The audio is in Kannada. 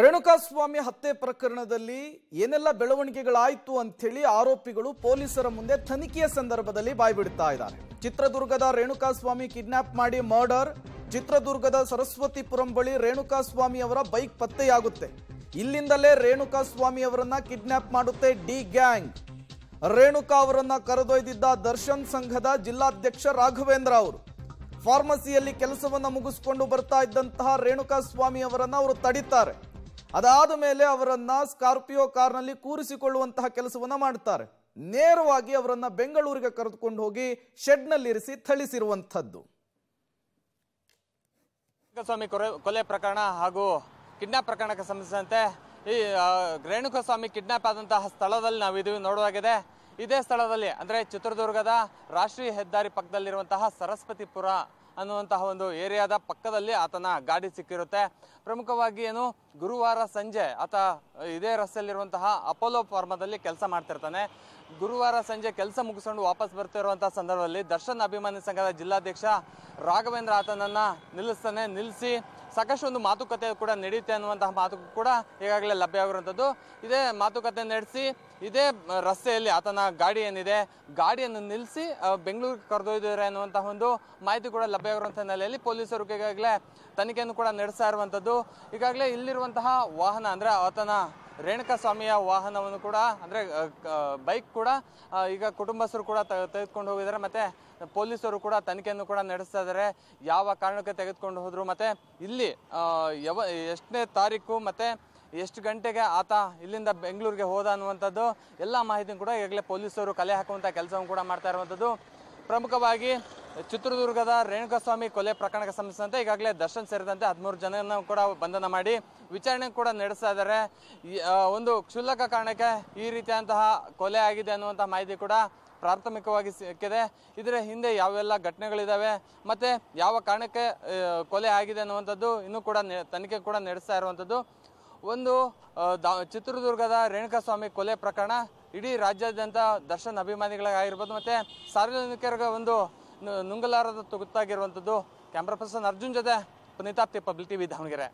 ರೇಣುಕಾಸ್ವಾಮಿ ಹತ್ಯೆ ಪ್ರಕರಣದಲ್ಲಿ ಏನೆಲ್ಲ ಬೆಳವಣಿಗೆಗಳಾಯಿತು ಅಂಥೇಳಿ ಆರೋಪಿಗಳು ಪೊಲೀಸರ ಮುಂದೆ ತನಿಖೆಯ ಸಂದರ್ಭದಲ್ಲಿ ಬಾಯ್ಬಿಡ್ತಾ ಇದ್ದಾರೆ ಚಿತ್ರದುರ್ಗದ ರೇಣುಕಾಸ್ವಾಮಿ ಕಿಡ್ನಾಪ್ ಮಾಡಿ ಮರ್ಡರ್ ಚಿತ್ರದುರ್ಗದ ಸರಸ್ವತಿಪುರಂ ಬಳಿ ರೇಣುಕಾಸ್ವಾಮಿ ಅವರ ಬೈಕ್ ಪತ್ತೆಯಾಗುತ್ತೆ ಇಲ್ಲಿಂದಲೇ ರೇಣುಕಾಸ್ವಾಮಿ ಅವರನ್ನ ಕಿಡ್ನಾಪ್ ಮಾಡುತ್ತೆ ಡಿ ಗ್ಯಾಂಗ್ ರೇಣುಕಾ ಅವರನ್ನ ಕರೆದೊಯ್ದಿದ್ದ ದರ್ಶನ್ ಸಂಘದ ಜಿಲ್ಲಾಧ್ಯಕ್ಷ ರಾಘವೇಂದ್ರ ಅವರು ಫಾರ್ಮಸಿಯಲ್ಲಿ ಕೆಲಸವನ್ನು ಮುಗಿಸಿಕೊಂಡು ಬರ್ತಾ ಇದ್ದಂತಹ ಸ್ವಾಮಿ ಅವರನ್ನ ಅವರು ತಡಿತಾರೆ ಅದಾದ ಮೇಲೆ ಅವರನ್ನ ಸ್ಕಾರ್ಪಿಯೋ ಕಾರ್ನಲ್ಲಿ ಕೂರಿಸಿಕೊಳ್ಳುವಂತಹ ಕೆಲಸವನ್ನ ಮಾಡ್ತಾರೆ ನೇರವಾಗಿ ಅವರನ್ನ ಬೆಂಗಳೂರಿಗೆ ಕರೆದುಕೊಂಡು ಹೋಗಿ ಶೆಡ್ನಲ್ಲಿ ಇರಿಸಿ ಥಳಿಸಿರುವಂಥದ್ದು ರೇಣುಕಸ್ವಾಮಿ ಕೊಲೆ ಪ್ರಕರಣ ಹಾಗೂ ಕಿಡ್ನಾಪ್ ಪ್ರಕರಣಕ್ಕೆ ಸಂಬಂಧಿಸಿದಂತೆ ಈ ರೇಣುಕಸ್ವಾಮಿ ಕಿಡ್ನಾಪ್ ಆದಂತಹ ಸ್ಥಳದಲ್ಲಿ ನಾವು ಇದು ನೋಡುವಾಗಿದೆ ಇದೇ ಸ್ಥಳದಲ್ಲಿ ಅಂದ್ರೆ ಚಿತ್ರದುರ್ಗದ ರಾಷ್ಟ್ರೀಯ ಹೆದ್ದಾರಿ ಪಕ್ಕದಲ್ಲಿರುವಂತಹ ಸರಸ್ವತಿಪುರ ಅನ್ನುವಂತಹ ಒಂದು ಏರಿಯಾದ ಪಕ್ಕದಲ್ಲಿ ಆತನ ಗಾಡಿ ಸಿಕ್ಕಿರುತ್ತೆ ಪ್ರಮುಖವಾಗಿ ಏನು ಗುರುವಾರ ಸಂಜೆ ಆತ ಇದೇ ರಸ್ತೆಯಲ್ಲಿರುವಂತಹ ಅಪೋಲೋ ಫಾರ್ಮದಲ್ಲಿ ಕೆಲಸ ಮಾಡ್ತಿರ್ತಾನೆ ಗುರುವಾರ ಸಂಜೆ ಕೆಲಸ ಮುಗಿಸ್ಕೊಂಡು ವಾಪಸ್ ಬರ್ತಿರುವಂತಹ ಸಂದರ್ಭದಲ್ಲಿ ದರ್ಶನ್ ಅಭಿಮಾನಿ ಸಂಘದ ಜಿಲ್ಲಾಧ್ಯಕ್ಷ ರಾಘವೇಂದ್ರ ಆತನನ್ನ ನಿಲ್ಲಿಸ್ತಾನೆ ನಿಲ್ಲಿಸಿ ಸಾಕಷ್ಟು ಒಂದು ಮಾತುಕತೆ ಕೂಡ ನಡೆಯುತ್ತೆ ಅನ್ನುವಂತಹ ಮಾತು ಕೂಡ ಈಗಾಗಲೇ ಲಭ್ಯವಾಗಿರುವಂಥದ್ದು ಇದೇ ಮಾತುಕತೆ ನಡೆಸಿ ಇದೇ ರಸ್ತೆಯಲ್ಲಿ ಆತನ ಗಾಡಿ ಏನಿದೆ ಗಾಡಿಯನ್ನು ನಿಲ್ಲಿಸಿ ಬೆಂಗಳೂರಿಗೆ ಕರೆದೊಯ್ದಿದ್ದಾರೆ ಅನ್ನುವಂತಹ ಒಂದು ಮಾಹಿತಿ ಕೂಡ ಲಭ್ಯವಾಗಿರುವಂಥ ಹಿನ್ನೆಲೆಯಲ್ಲಿ ಪೊಲೀಸರು ಈಗಾಗಲೇ ತನಿಖೆಯನ್ನು ಕೂಡ ನಡೆಸ್ತಾ ಇರುವಂಥದ್ದು ಈಗಾಗಲೇ ಇಲ್ಲಿರುವಂತಹ ವಾಹನ ಅಂದರೆ ಆತನ ರೇಣುಕಾಸ್ವಾಮಿಯ ವಾಹನವನ್ನು ಕೂಡ ಅಂದರೆ ಬೈಕ್ ಕೂಡ ಈಗ ಕುಟುಂಬಸ್ಥರು ಕೂಡ ತೆಗೆದುಕೊಂಡು ಹೋಗಿದ್ದಾರೆ ಮತ್ತು ಪೊಲೀಸರು ಕೂಡ ತನಿಖೆಯನ್ನು ಕೂಡ ನಡೆಸ್ತಾ ಇದ್ದಾರೆ ಯಾವ ಕಾರಣಕ್ಕೆ ತೆಗೆದುಕೊಂಡು ಹೋದರು ಮತ್ತು ಇಲ್ಲಿ ಯಾವ ಎಷ್ಟನೇ ತಾರೀಕು ಮತ್ತು ಎಷ್ಟು ಗಂಟೆಗೆ ಆತ ಇಲ್ಲಿಂದ ಬೆಂಗಳೂರಿಗೆ ಹೋದ ಅನ್ನುವಂಥದ್ದು ಎಲ್ಲ ಮಾಹಿತಿ ಕೂಡ ಈಗಲೇ ಪೊಲೀಸರು ಕಲೆ ಹಾಕುವಂಥ ಕೆಲಸವನ್ನು ಕೂಡ ಮಾಡ್ತಾ ಇರುವಂಥದ್ದು ಪ್ರಮುಖವಾಗಿ ಚಿತ್ರದುರ್ಗದ ರೇಣುಕಾಸ್ವಾಮಿ ಕೊಲೆ ಪ್ರಕರಣಕ್ಕೆ ಸಂಬಂಧಿಸಿದಂತೆ ಈಗಾಗಲೇ ದರ್ಶನ್ ಸೇರಿದಂತೆ ಹದಿಮೂರು ಜನರನ್ನು ಕೂಡ ಬಂಧನ ಮಾಡಿ ವಿಚಾರಣೆ ಕೂಡ ನಡೆಸ್ತಾ ಇದ್ದಾರೆ ಒಂದು ಕ್ಷುಲ್ಲಕ ಕಾರಣಕ್ಕೆ ಈ ರೀತಿಯಾದಂತಹ ಕೊಲೆ ಆಗಿದೆ ಅನ್ನುವಂತಹ ಮಾಹಿತಿ ಕೂಡ ಪ್ರಾಥಮಿಕವಾಗಿ ಸಿಕ್ಕಿದೆ ಇದರ ಹಿಂದೆ ಯಾವೆಲ್ಲ ಘಟನೆಗಳಿದ್ದಾವೆ ಮತ್ತು ಯಾವ ಕಾರಣಕ್ಕೆ ಕೊಲೆ ಆಗಿದೆ ಅನ್ನುವಂಥದ್ದು ಇನ್ನೂ ಕೂಡ ತನಿಖೆ ಕೂಡ ನಡೆಸ್ತಾ ಇರುವಂಥದ್ದು ಒಂದು ಚಿತ್ರದುರ್ಗದ ರೇಣುಕಾಸ್ವಾಮಿ ಕೊಲೆ ಪ್ರಕರಣ ಇಡೀ ರಾಜ್ಯಾದ್ಯಂತ ದರ್ಶನ್ ಅಭಿಮಾನಿಗಳಾಗಿರ್ಬೋದು ಮತ್ತು ಸಾರ್ವಜನಿಕರಿಗೆ ಒಂದು ನುಂಗಲಾರದ ತುಗುತ್ತಾಗಿರುವಂಥದ್ದು ಕ್ಯಾಮ್ರಾ ಪರ್ಸನ್ ಅರ್ಜುನ್ ಜೊತೆ ಪುನೀತಾಪ್ತಿ ಟಿವಿ ದಾವಣಗೆರೆ